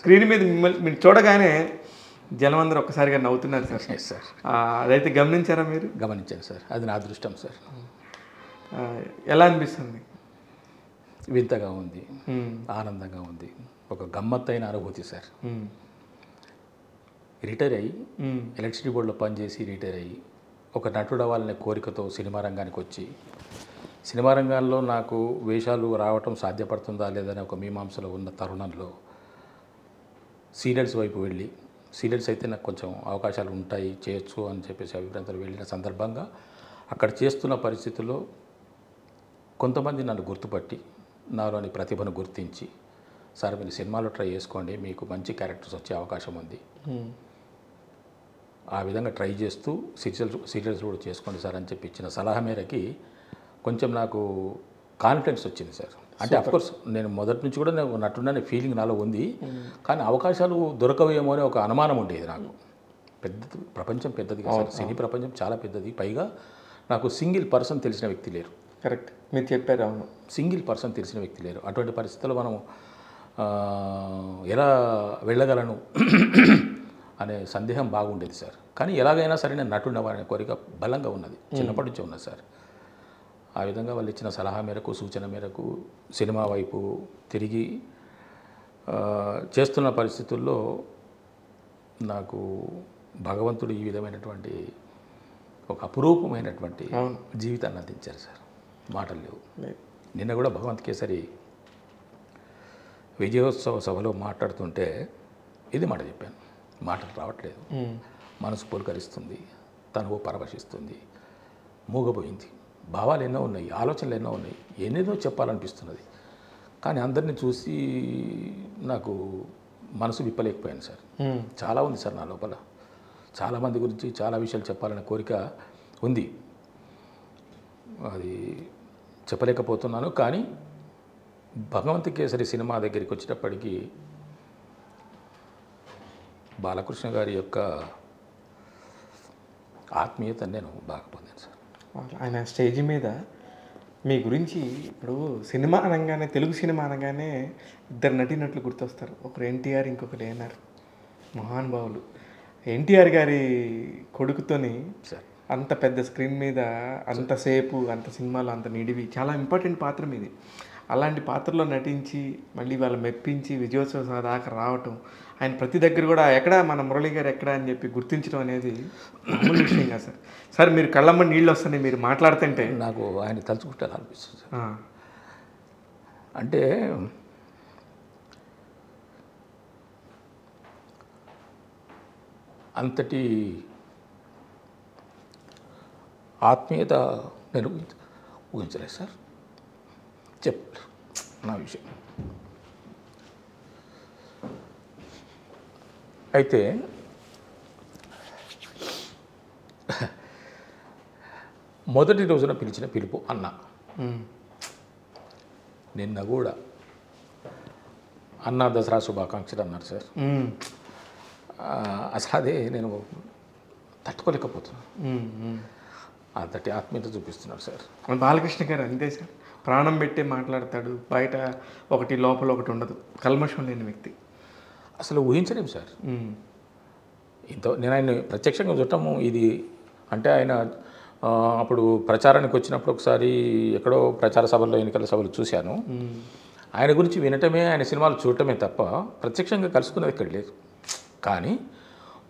Screen మీద మిమ్మల్ని మీరు చూడగానే జనం అందరూ ఒక్కసారిగా నవ్వుతున్నారు సార్ సార్ అదైతే గమనించారా మీరు గమనించాను సార్ అది నా అదృష్టం సార్ ఎలా అనిపిస్తుంది వింతగా ఉంది ఆనందంగా ఉంది ఒక గమ్మత్తైన అనుభూతి సార్ రిటైర్ అయ్యి ఎలక్ట్రిసిటీ బోర్డులో పనిచేసి రిటైర్ అయ్యి ఒక నటుడు అవ్వాలనే కోరికతో సినిమా రంగానికి వచ్చి సినిమా రంగాల్లో నాకు వేషాలు రావటం సాధ్యపడుతుందా లేదని ఒక మీమాంసలో ఉన్న తరుణంలో సీరియల్స్ వైపు వెళ్ళి సీరియల్స్ అయితే నాకు కొంచెం అవకాశాలు ఉంటాయి చేయొచ్చు అని చెప్పేసి అభిప్రాయంతో వెళ్ళిన సందర్భంగా అక్కడ చేస్తున్న పరిస్థితుల్లో కొంతమంది నన్ను గుర్తుపట్టి నాలోని ప్రతిభను గుర్తించి సార్ మీరు సినిమాలో ట్రై చేసుకోండి మీకు మంచి క్యారెక్టర్స్ వచ్చే అవకాశం ఉంది ఆ విధంగా ట్రై చేస్తూ సీరియల్స్ సీరియల్స్ కూడా చేసుకోండి సార్ అని చెప్పి ఇచ్చిన సలహా మేరకి కొంచెం నాకు కాన్ఫిడెన్స్ వచ్చింది సార్ అంటే అఫ్కోర్స్ నేను మొదటి నుంచి కూడా నేను నటుండనే ఫీలింగ్ నాలో ఉంది hmm. కానీ అవకాశాలు దొరకవేమో అనే ఒక అనుమానం ఉండేది నాకు పెద్దది ప్రపంచం పెద్దది సినీ ప్రపంచం చాలా పెద్దది పైగా నాకు సింగిల్ పర్సన్ తెలిసిన వ్యక్తి లేరు కరెక్ట్ మీరు చెప్పారు అవును సింగిల్ పర్సన్ తెలిసిన వ్యక్తి లేరు అటువంటి పరిస్థితుల్లో మనం ఎలా వెళ్ళగలను అనే సందేహం బాగుండేది సార్ కానీ ఎలాగైనా సరే నేను నటుండవాలనే కోరిక బలంగా ఉన్నది hmm. చిన్నప్పటి నుంచి ఉన్నది సార్ ఆ విధంగా వాళ్ళు ఇచ్చిన సలహా మేరకు సూచన మేరకు సినిమా వైపు తిరిగి చేస్తున్న పరిస్థితుల్లో నాకు భగవంతుడు ఈ విధమైనటువంటి ఒక అపురూపమైనటువంటి జీవితాన్ని అందించారు సార్ మాటలు లేవు నిన్న కూడా భగవంత్ కేసరి విజయోత్సవ సభలో మాట్లాడుతుంటే ఇది మాట చెప్పాను మాటలు రావట్లేదు మనసు పులకరిస్తుంది తనువు పరవశిస్తుంది మూగబోయింది భావాలు ఎన్నో ఉన్నాయి ఆలోచనలు ఎన్నో ఉన్నాయి ఎన్నేదో చెప్పాలనిపిస్తున్నది కానీ అందరిని చూసి నాకు మనసు విప్పలేకపోయాను సార్ చాలా ఉంది సార్ నా లోపల చాలామంది గురించి చాలా విషయాలు చెప్పాలనే కోరిక ఉంది అది చెప్పలేకపోతున్నాను కానీ భగవంత్ కేసరి సినిమా దగ్గరికి వచ్చేటప్పటికి బాలకృష్ణ గారి యొక్క ఆత్మీయత నేను బాగా పొందాను సార్ ఆయన స్టేజ్ మీద మీ గురించి ఇప్పుడు సినిమా అనగానే తెలుగు సినిమా అనగానే ఇద్దరు నటినట్లు గుర్తొస్తారు ఒకరు ఎన్టీఆర్ ఇంకొకరు ఏఎన్ఆర్ మహానుభావులు ఎన్టీఆర్ గారి కొడుకుతోని అంత పెద్ద స్క్రీన్ మీద అంతసేపు అంత సినిమాలో అంత నిడివి చాలా ఇంపార్టెంట్ పాత్ర మీది అలాంటి పాత్రలో నటించి మళ్ళీ వాళ్ళు మెప్పించి విజయోత్సవం దాకా రావటం ఆయన ప్రతి దగ్గర కూడా ఎక్కడ మన మురళి గారు ఎక్కడ అని చెప్పి గుర్తించడం అనేది మామూలు విషయం కాదు సార్ సార్ మీరు కళ్ళమ్మ నీళ్ళు వస్తున్నాయి మీరు మాట్లాడుతుంటే నాకు ఆయన తలుచుకుంటే అనిపిస్తుంది అంటే అంతటి ఆత్మీయత నేను ఊహించలేదు సార్ చెప్పు నా విషయం అయితే మొదటి రోజున పిలిచిన పిలుపు అన్న నిన్న కూడా అన్న దసరా శుభాకాంక్షలు అన్నారు సార్ అసలు అదే నేను తట్టుకోలేకపోతున్నాను అంతటి ఆత్మీయత చూపిస్తున్నాడు సార్ బాలకృష్ణ గారు అంతే సార్ ప్రాణం పెట్టి మాట్లాడతాడు బయట ఒకటి లోపల ఒకటి ఉండదు కల్మషం లేని వ్యక్తి అసలు ఊహించలేము సార్ ఇంత నేను ఆయన ప్రత్యక్షంగా చూడటము ఇది అంటే ఆయన అప్పుడు ప్రచారానికి వచ్చినప్పుడు ఒకసారి ఎక్కడో ప్రచార సభల్లో ఎన్నికల సభలు చూశాను ఆయన గురించి వినటమే ఆయన సినిమాలు చూడటమే తప్ప ప్రత్యక్షంగా కలుసుకున్నది ఇక్కడ లేదు కానీ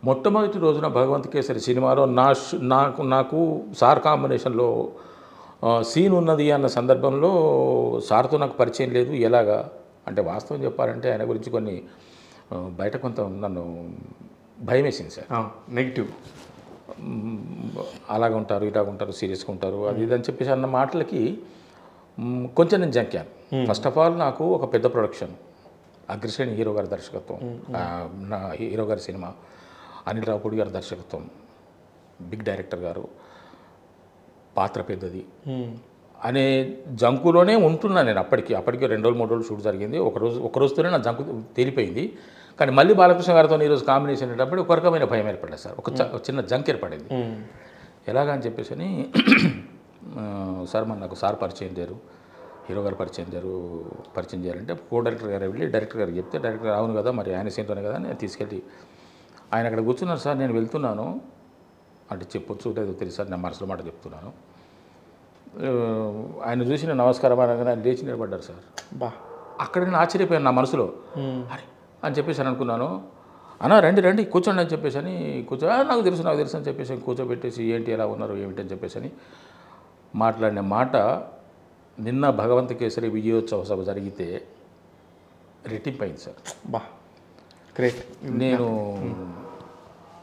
మొట్టమొదటి రోజున భగవంత్ కేసరి సినిమాలో నా నాకు నాకు సార్ కాంబినేషన్లో సీన్ ఉన్నది అన్న సందర్భంలో సార్తో నాకు పరిచయం లేదు ఎలాగా అంటే వాస్తవం చెప్పాలంటే ఆయన గురించి కొన్ని బయట కొంత నన్ను భయం వేసింది సార్ నెగిటివ్ అలాగ ఉంటారు ఇలాగ ఉంటారు సీరియస్గా ఉంటారు అది ఇది అని చెప్పేసి అన్న మాటలకి కొంచెం నేను జంక్యాను ఫస్ట్ ఆఫ్ ఆల్ నాకు ఒక పెద్ద ప్రొడక్షన్ అగ్రశ్రేణి హీరో గారి దర్శకత్వం నా హీరో గారి సినిమా అనిల్ రావు గారి దర్శకత్వం బిగ్ డైరెక్టర్ గారు పాత్ర పెద్దది అనే జంకులోనే ఉంటున్నా నేను అప్పటికి అప్పటికి రెండు రోజులు మూడు రోజులు షూట్ జరిగింది ఒకరోజు ఒకరోజుతోనే నా జంకు తేలిపోయింది కానీ మళ్ళీ బాలకృష్ణ గారితో ఈరోజు కాంబినేషన్ అనేటప్పుడు ఒక రకమైన భయం ఏర్పడింది సార్ ఒక చిన్న జంక్ ఏర్పడింది ఎలాగా అని చెప్పేసి అని సార్ మన నాకు సార్ పరిచయం చేయరు హీరో గారు పరిచయం చేయరు పరిచయం చేయాలంటే కో డైరెక్టర్ గారు వెళ్ళి డైరెక్టర్ గారు చెప్తే డైరెక్టర్ అవును కదా మరి ఆయన సీన్తోనే కదా నేను తీసుకెళ్ళి ఆయన అక్కడ కూర్చున్నారు సార్ నేను వెళ్తున్నాను అంటే చెప్పొచ్చు లేదో తెలుసు సార్ నేను మనసులో మాట చెప్తున్నాను ఆయన చూసిన నమస్కారం అనగానే ఆయన లేచి నిలబడ్డారు సార్ బా అక్కడ నేను ఆశ్చర్యపోయాను నా మనసులో అని చెప్పేసి అనుకున్నాను అన్న రండి రండి కూర్చోండి అని చెప్పేసి అని కూర్చో నాకు తెలుసు నాకు తెలుసు అని చెప్పేసి కూర్చోబెట్టేసి ఏంటి ఎలా ఉన్నారు ఏమిటి అని చెప్పేసి అని మాట్లాడిన మాట నిన్న భగవంత కేసరి విజయోత్సవ సభ జరిగితే రెట్టింపు అయింది సార్ బా గ్రేట్ నేను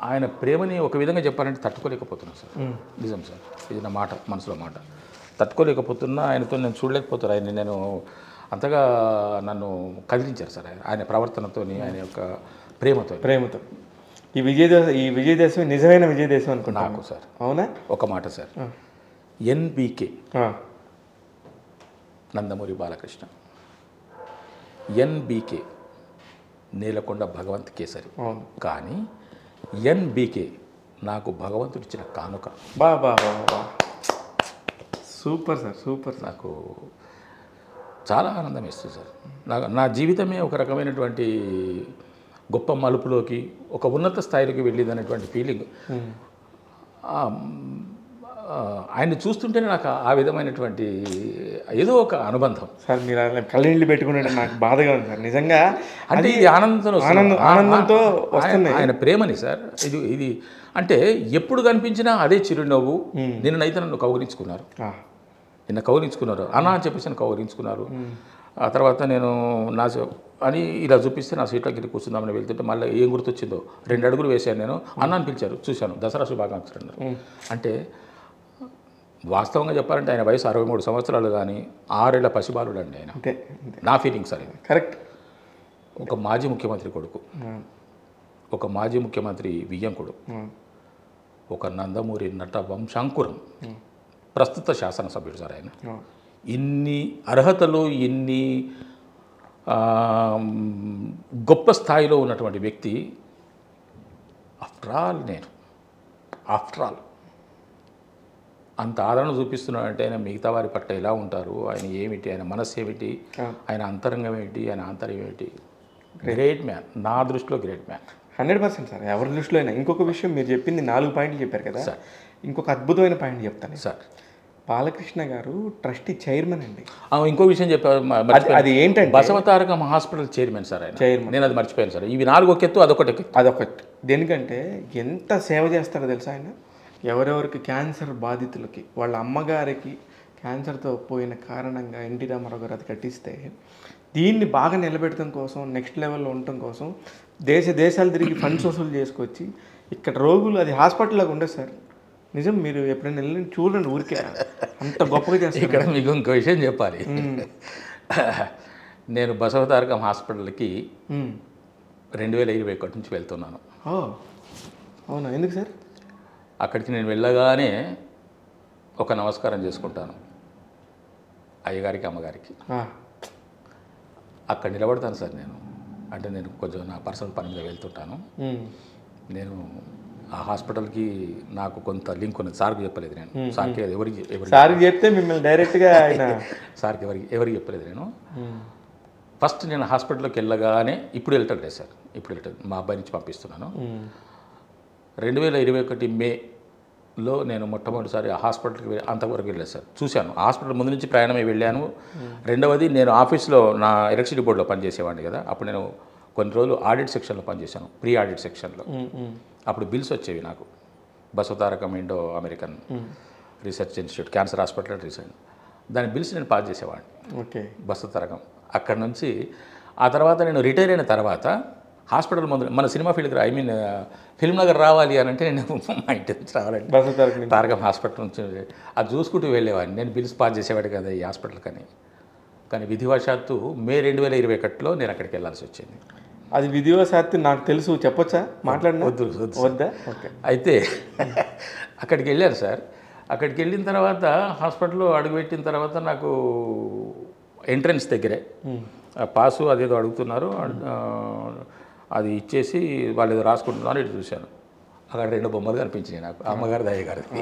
ఆయన ప్రేమని ఒక విధంగా చెప్పాలంటే తట్టుకోలేకపోతున్నాను సార్ నిజం సార్ ఇది నా మాట మనసులో మాట తట్టుకోలేకపోతున్నా ఆయనతో నేను చూడలేకపోతారు ఆయన నేను అంతగా నన్ను కదిలించారు సార్ ఆయన ఆయన ప్రవర్తనతో ఆయన యొక్క ప్రేమతో ప్రేమతో ఈ విజయదేశం ఈ విజయదేశం నిజమైన విజయదేశం అనుకున్నా నాకు సార్ అవునా ఒక మాట sir NBK Nandamuri Balakrishna NBK Nelakonda Bhagavanth Kesari కానీ ఎన్బికే నాకు భగవంతుడిచ్చిన కానుక బా బా బా బా సూపర్ సార్ సూపర్ నాకు చాలా ఆనందం ఇస్తుంది సార్ నాకు నా జీవితమే ఒక రకమైనటువంటి గొప్ప మలుపులోకి ఒక ఉన్నత స్థాయిలోకి వెళ్ళింది అనేటువంటి ఫీలింగ్ ఆయన్ని చూస్తుంటేనే నాకు ఆ విధమైనటువంటి ఏదో ఒక అనుబంధం సార్ మీరు ఆయన కళ్ళనీళ్ళు పెట్టుకుంటే నాకు బాధగా ఉంది సార్ నిజంగా అంటే ఇది ఆనందంతో ఆనందంతో వస్తుంది ఆయన ప్రేమని సార్ ఇది ఇది అంటే ఎప్పుడు కనిపించినా అదే చిరునవ్వు నిన్నైతే నన్ను కౌగిలించుకున్నారు నిన్న కౌరించుకున్నారు అన్న అని చెప్పేసి నేను కౌరించుకున్నారు ఆ తర్వాత నేను నా అని ఇలా చూపిస్తే నా సీట్లో కింద కూర్చుందామని వెళ్తుంటే మళ్ళీ ఏం గుర్తొచ్చిందో రెండు అడుగులు వేశాను నేను అన్న అని పిలిచారు చూశాను దసరా శుభాకాంక్షలు అన్నారు అంటే వాస్తవంగా చెప్పాలంటే ఆయన వయసు అరవై మూడు సంవత్సరాలు కానీ ఆరేళ్ల పసిబాలుడు అండి ఆయన నా ఫీలింగ్స్ అనేది కరెక్ట్ ఒక మాజీ ముఖ్యమంత్రి కొడుకు ఒక మాజీ ముఖ్యమంత్రి కొడుకు ఒక నందమూరి నట వంశాంకురం ప్రస్తుత శాసనసభ్యుడు సార్ ఆయన ఇన్ని అర్హతలు ఇన్ని గొప్ప స్థాయిలో ఉన్నటువంటి వ్యక్తి ఆఫ్టర్ ఆల్ నేను ఆఫ్టర్ ఆల్ అంత ఆదరణ చూపిస్తున్నాడంటే ఆయన మిగతా వారి పట్ల ఎలా ఉంటారు ఆయన ఏమిటి ఆయన మనస్సు ఏమిటి ఆయన అంతరంగం ఏమిటి ఆయన ఆంతర్యం ఏమిటి గ్రేట్ మ్యాన్ నా దృష్టిలో great man hundred percent sir ఎవరి దృష్టిలో అయినా ఇంకొక విషయం మీరు చెప్పింది నాలుగు పాయింట్లు చెప్పారు కదా సార్ ఇంకొక అద్భుతమైన పాయింట్ చెప్తాను సార్ బాలకృష్ణ గారు ట్రస్టీ చైర్మన్ అండి ఇంకో విషయం చెప్పారు అది ఏంటంటే Basavatarakam hospital chairman sir chairman నేను అది మర్చిపోయాను సార్ ఇవి నాలుగు ఒక ఎత్తు అదొకటి అదొకటి దేనికంటే ఎంత సేవ చేస్తారో తెలుసా ఆయన ఎవరెవరికి క్యాన్సర్ బాధితులకి వాళ్ళ అమ్మగారికి క్యాన్సర్తో పోయిన కారణంగా ఎన్టీ రామారావు గారు అది కట్టిస్తే దీన్ని బాగా నిలబెట్టడం కోసం నెక్స్ట్ లెవెల్లో ఉండటం కోసం దేశ దేశాలు తిరిగి ఫండ్స్ వసూలు చేసుకొచ్చి ఇక్కడ రోగులు అది హాస్పిటల్లో ఉండదు సార్ నిజం మీరు ఎప్పుడైనా వెళ్ళి చూడండి ఊరికే అంత గొప్పగా చేస్తారు ఇక్కడ మీకు ఇంకో విషయం చెప్పాలి నేను బసవతారకం హాస్పిటల్కి రెండు వేల ఇరవై ఒకటి నుంచి వెళ్తున్నాను అవునా ఎందుకు సార్ అక్కడికి నేను వెళ్ళగానే ఒక నమస్కారం చేసుకుంటాను అయ్యగారికి అమ్మగారికి అక్కడ నిలబడతాను సార్ నేను అంటే నేను కొంచెం నా పర్సనల్ పని మీద వెళ్తుంటాను నేను ఆ హాస్పిటల్కి నాకు కొంత లింక్ ఉంది సార్కి చెప్పలేదు నేను సార్కి ఎవరికి ఎవరికి సార్కి చెప్తే మిమ్మల్ని డైరెక్ట్గా సార్కి ఎవరికి ఎవరికి చెప్పలేదు నేను ఫస్ట్ నేను హాస్పిటల్లోకి వెళ్ళగానే ఇప్పుడు వెళ్ళటండి సార్ ఇప్పుడు వెళ్తాడు మా అబ్బాయి నుంచి పంపిస్తున్నాను రెండు వేల ఇరవై ఒకటి మేలో నేను మొట్టమొదటిసారి ఆ హాస్పిటల్కి అంతవరకు వెళ్ళాను సార్ చూశాను హాస్పిటల్ ముందు నుంచి ప్రయాణమే వెళ్ళాను రెండవది నేను ఆఫీస్లో నా ఎలక్ట్రిసిటీ బోర్డులో పనిచేసేవాడిని కదా అప్పుడు నేను కొన్ని రోజులు ఆడిట్ సెక్షన్లో పనిచేశాను ప్రీ ఆడిట్ సెక్షన్లో అప్పుడు బిల్స్ వచ్చేవి నాకు Basavatarakam Indo American research institute cancer hospital recent దాని బిల్స్ నేను పాస్ చేసేవాడిని ఓకే బసవతారకం అక్కడ నుంచి ఆ తర్వాత నేను రిటైర్ అయిన తర్వాత హాస్పిటల్ ముందు మన సినిమా ఫీల్డ్కి ఐ మీన్ ఫిల్మ్ నగర్ రావాలి అని అంటే నేను మా ఇంటి నుంచి రావాలండి తారకం హాస్పిటల్ నుంచి అది చూసుకుంటూ వెళ్ళేవాడిని నేను బిల్స్ పాస్ చేసేవాడు కదా ఈ హాస్పిటల్ కానీ కానీ విధివశాత్తు మే రెండు వేల ఇరవై ఒకటిలో నేను అక్కడికి వెళ్ళాల్సి వచ్చింది అది విధివశాత్తు నాకు తెలుసు చెప్పొచ్చా మాట్లాడిన వద్దు వద్దా అయితే అక్కడికి వెళ్ళారు సార్ అక్కడికి వెళ్ళిన తర్వాత హాస్పిటల్లో అడుగుపెట్టిన తర్వాత నాకు ఎంట్రన్స్ దగ్గరే పాసు అదేదో అడుగుతున్నారు అది ఇచ్చేసి వాళ్ళు ఏదో రాసుకుంటున్నారు ఇటు చూశాను అక్కడ రెండు బొమ్మలు కనిపించినాయి నాకు అమ్మగారు దయ్యగారిది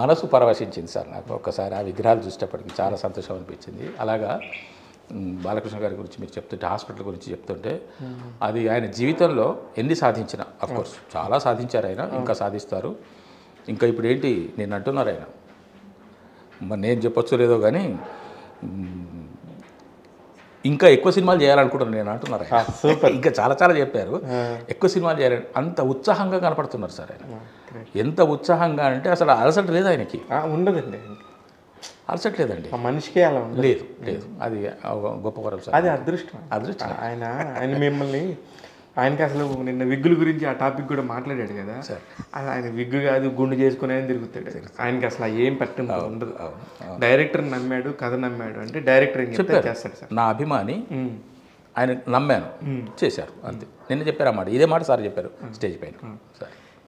మనసు పరవశించింది సార్ నాకు ఒక్కసారి ఆ విగ్రహాలు చూసేటప్పటికి చాలా సంతోషం అనిపించింది అలాగా బాలకృష్ణ గారి గురించి మీరు చెప్తుంటే హాస్పిటల్ గురించి చెప్తుంటే అది ఆయన జీవితంలో ఎన్ని సాధించిన అఫ్కోర్స్ చాలా సాధించారు ఆయన ఇంకా సాధిస్తారు ఇంకా ఇప్పుడు ఏంటి నేను అంటున్నారు ఆయన మరి నేను చెప్పొచ్చు లేదో కానీ ఇంకా ఎక్కువ సినిమాలు చేయాలనుకుంటున్నాను నేను అంటున్నారు సూపర్ ఇంకా చాలా చాలా చెప్పారు ఎక్కువ సినిమాలు చేయాలని అంత ఉత్సాహంగా కనపడుతున్నారు సార్ ఆయన ఎంత ఉత్సాహంగా అంటే అసలు అలసట లేదు ఆయనకి ఉండదండి ఆ మనిషికే అలా లేదు లేదు అది గొప్ప వరం సార్ అది అదృష్టం అదృష్టం ఆయన ఆయన మిమ్మల్ని ఆయనకి అసలు నిన్న విగ్గుల గురించి ఆ టాపిక్ కూడా మాట్లాడాడు కదా సార్ అది ఆయన విగ్గు కాదు గుండు చేసుకుని ఆయన తిరుగుతాడు ఆయనకి అసలు ఏం పట్టడం ఉండదు డైరెక్టర్ నమ్మాడు కథ నమ్మాడు అంటే డైరెక్టర్ ఏం చెప్తే చేస్తాడు సార్ నా అభిమాని ఆయన నమ్మాను చేశారు అంతే నిన్న చెప్పారు అన్నమాట ఇదే మాట సార్ చెప్పారు స్టేజ్ పైన సరే